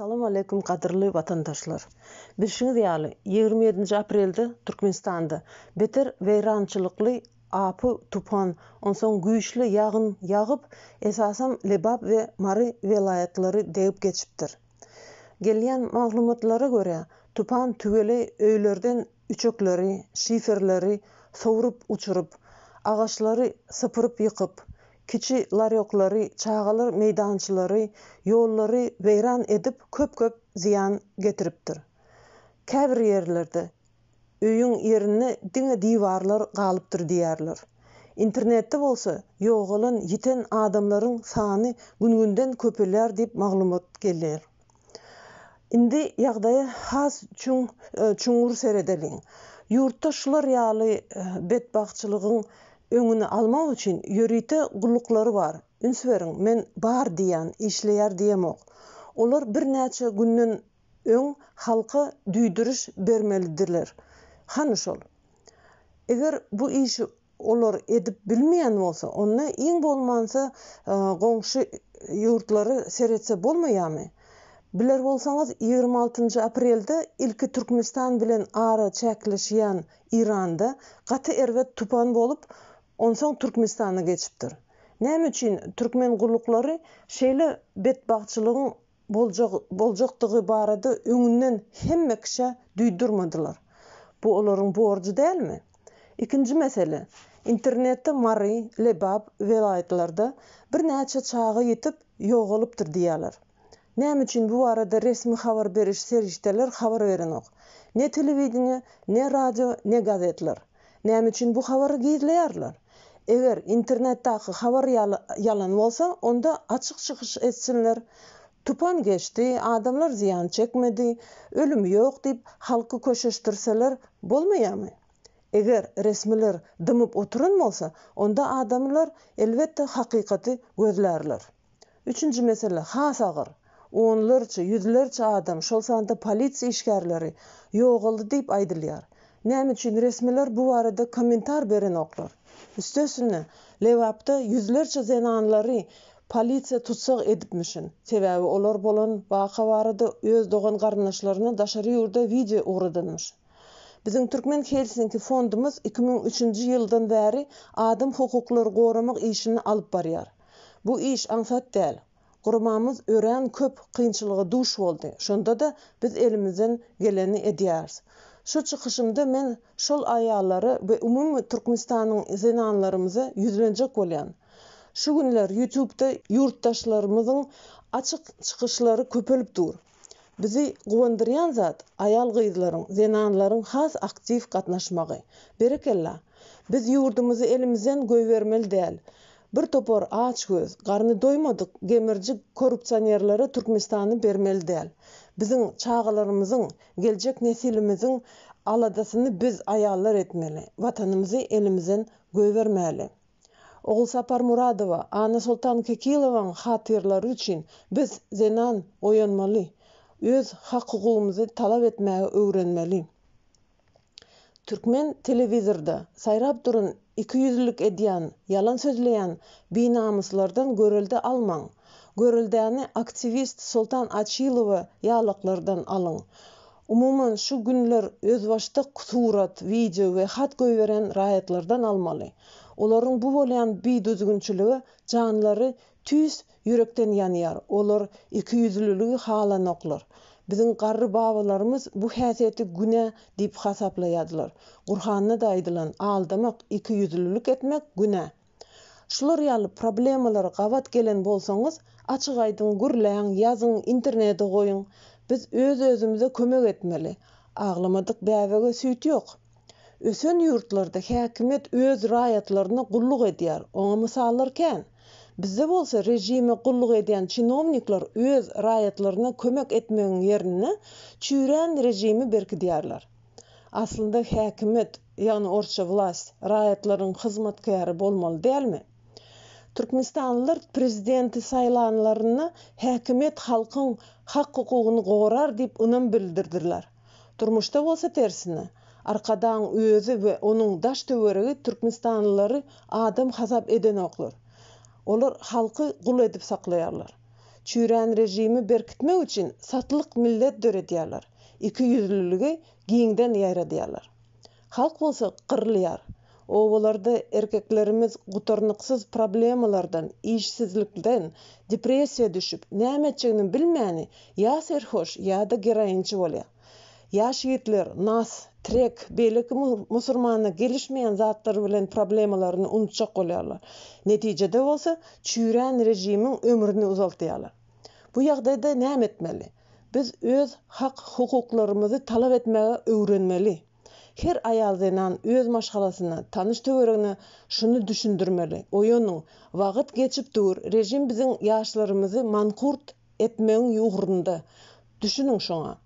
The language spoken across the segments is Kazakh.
ассалауму алейкум қадірлі ватандашлар білшіңіздерлі 27 апрельді түркменстанда бетер вейраншылықлы апы тупан онсон күйішлі яғын яғып эсасан лебаб ве мары велаятлары дегіп кетшіптір келген мағлұматларға көре тупан түгелі өйлерден үчөклері шиферлері соғырып учырып ағашлары сыпырып йықып кичи ларёклары, чагылыр мейданшылары, йоллары бейран эдип көп-көп зыян кетириптир. Кәбир ерлерді, үйін еріні діңі диварлар қалыптыр диярлар. Интернетті болса, йоғылын етен адамларын саны күнгінден көпілер деп мағлымат келер. Инди яғдайы хас чүңгір сәредәлін. Юртта шылар ялы бет бақчылығың Өңіні алмау үшін, юриті гулуклары бар үнс мен бар диян ишлеяр оқ. олар бір нәтші күндөн өң халқы дүйдіріш бермелидирлер хан ол. Егер бу иши олар edip bilmeyen olsa onunla ең bolmansa gongşu yurtları серетсе bolmayamy. Білер болсаңыз, 26 aprelde ilki Türkmenistan bilen ara çäkleşýän Iranda gaty әрвет tupan болып, соң түркмөнстанга кетип тур эмне үчүн түркмен кулуктары шейли бет бакчылыгын болжоктугу барады өңүнөн хемме киши дүйдүрмадылар bu olorun borcu değilmi? 2 mesele, internetde Mari, Lebab Лебаб, bir neçe çağı yetib yok olupdur diyalar. Näme üçin bu arada resmi habar beriş serişdeler habar berenok. Ne телевидение ne радио ne газеталар Näme bu habary giýilýärler? егер интернеттагы хабар ялан болса онда ашық чыгыш этсинлер тупан кешті адамлар зиян чекмеди өлүм жок деп халкы көшөштүрсөлөр болмаямы эгер ресмилер дымып отурун болса онда адамдар элбетте хакыйкаты көзләрлер үчүнчү маселе хас агыр оонлорчу жүзлөрчө адам шолсанды саанда полиция ишкерлери жоголду деп айдылар Näme üçin ресмилер bu barada kommentar beren Üstesine lewapda yüzlerce zenanlary polisiya tutsak edipmişin. Sebäbi olar bolan waka barada öz dogan garnaşlaryna daşary ýurda video uğradylmış. Bizim Türkmen Helsinki fondumuz 2003-nji ýyldan bäri adam hukuklary goramak işini alyp barýar. Bu iş ansat däl. Gurmamyz ören köp kynçylyga duş boldy. Şonda da biz elimizden geleni edýäris. Şu çıkışımda men şol ayaları ve umumi Türkmenistan'ın zinanlarımızı yüzlenecek olayan. Şu günler YouTube'da yurttaşlarımızın açık çıkışları köpölüp dur. Bizi guvandırayan zat ayal gıydıların, zinanların has aktif katnaşmağı. Berekella, biz yurdumuzu elimizden göy vermeli Bir topor ağaç göz, garını doymadık, gemirci korupçanerleri Türkmenistan'ı bermel deyel. бізің чағыларымыздың келжек несіліміздің аладасын біз аялар етмелі ватанымызды елімізден көбермәлі Оғыл сапар Мурадова, ана солтан кекилованың хатырлары үшін біз зенан оянмалы өз хақығымызды талап етмәі өүренмәлі түркмен телевизорда сайрап тұрын 200-лік ядиян жалан сөйлеген бейнамыслардан көрілді алмаң görüldäni aktivist Sultan Açilova ýalyklardan alın. Umuman şu günler özbaşda surat, video we xat goýberen raýatlardan almaly. Olaryň bu bolýan bi düzgünçiligi janlary tüz yürekden yanýar. Olar iki yüzlülügi halanoklar. Bizim garry babalarımız bu häsiýeti güne dip hasaplaýardylar. Qur'anny da aýdylan aldamak, iki yüzlülük etmek güne шылырыялы проблемалар кабат келен болсоңуз ачык айтың күрләң, язың интернетте коюң биз өз өзүбүзгө көмек этмели агламадык бәбеге сүйті жоқ Өсен юртларда хакимият өз раятларына куллук этияр оңы мисаллар кән бизде болса режимге куллук этиян чиновниклар өз раятларына көмөк этмегин yerine чүйрән режими беркидиярлар aslında häkimet ýagny orça власть raýatlaryň hyzmatkary bolmaly dälmi түркменстанлар президенті сайланларына хәкімет халқың хақ құқығын қорар деп ұным білдірділәр тұрмышта болса терсіні арқадан өзі ве оның даш төөрігі түркменстанлары адам хазап еден оқылыр олар халқы құл етіп сақлаярлар чүйрән режимі беркітмеу үшін сатылық милләт дөретиярлар екі жүзділігі кейіңден ярадиярлар халық болса қырлияр обаларды erkaklarimiz g'utirniqsiz problemalardan ishsizlikdan depressiya tushib nima bilmani ya serxosh yada geroinchi bo'lya yosh yigitlar nas trek belik musulmonni kelishmayan zotlar bilan problemalarni uncha qo'yarlar natijada bo'lsa churan rejimin umrini uzaltayarlar bu yoqda nima etmeli biz o'z haq huquqlarimizni talab etmaga o'rganmeli Хер зенан өз машкаласына таныш төөрөгүнө шуну түшүндүрмөлү оюнуң вагыт кечип туур режим біздің яшларыбызды манқұрт этмөөң угурунда түшүнүң шуңа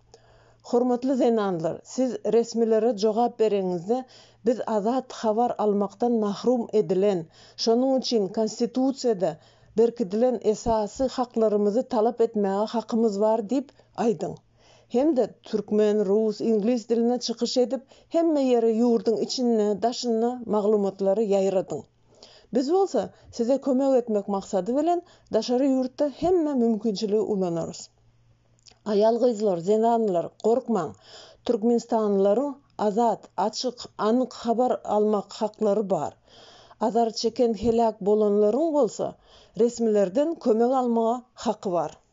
Хурматлы зенандылар сіз ресмилерге жоғап бериңизде біз азат хабар алмактан махрум эдилен шонуң үчүн конституцияда беркитилен эсасы хакларыбызды талап этмөөгө хакыбыз бар деп айдың hem de türkmen, rus, ingliz diline çıkış edip hemme yeri yurdun içinne, daşınna maglumatlary yayradyň. Biz bolsa size kömek etmek maksady bilen daşary yurtda hemme mümkinçiligi ulanarız. Ayal gyzlar, zenanlar, gorkmaň. Türkmenistanlaryň azat, açyk, anyk habar almak haklary bar. Azar çeken helak bolanlaryň bolsa, resmilerden kömek almağa haky var.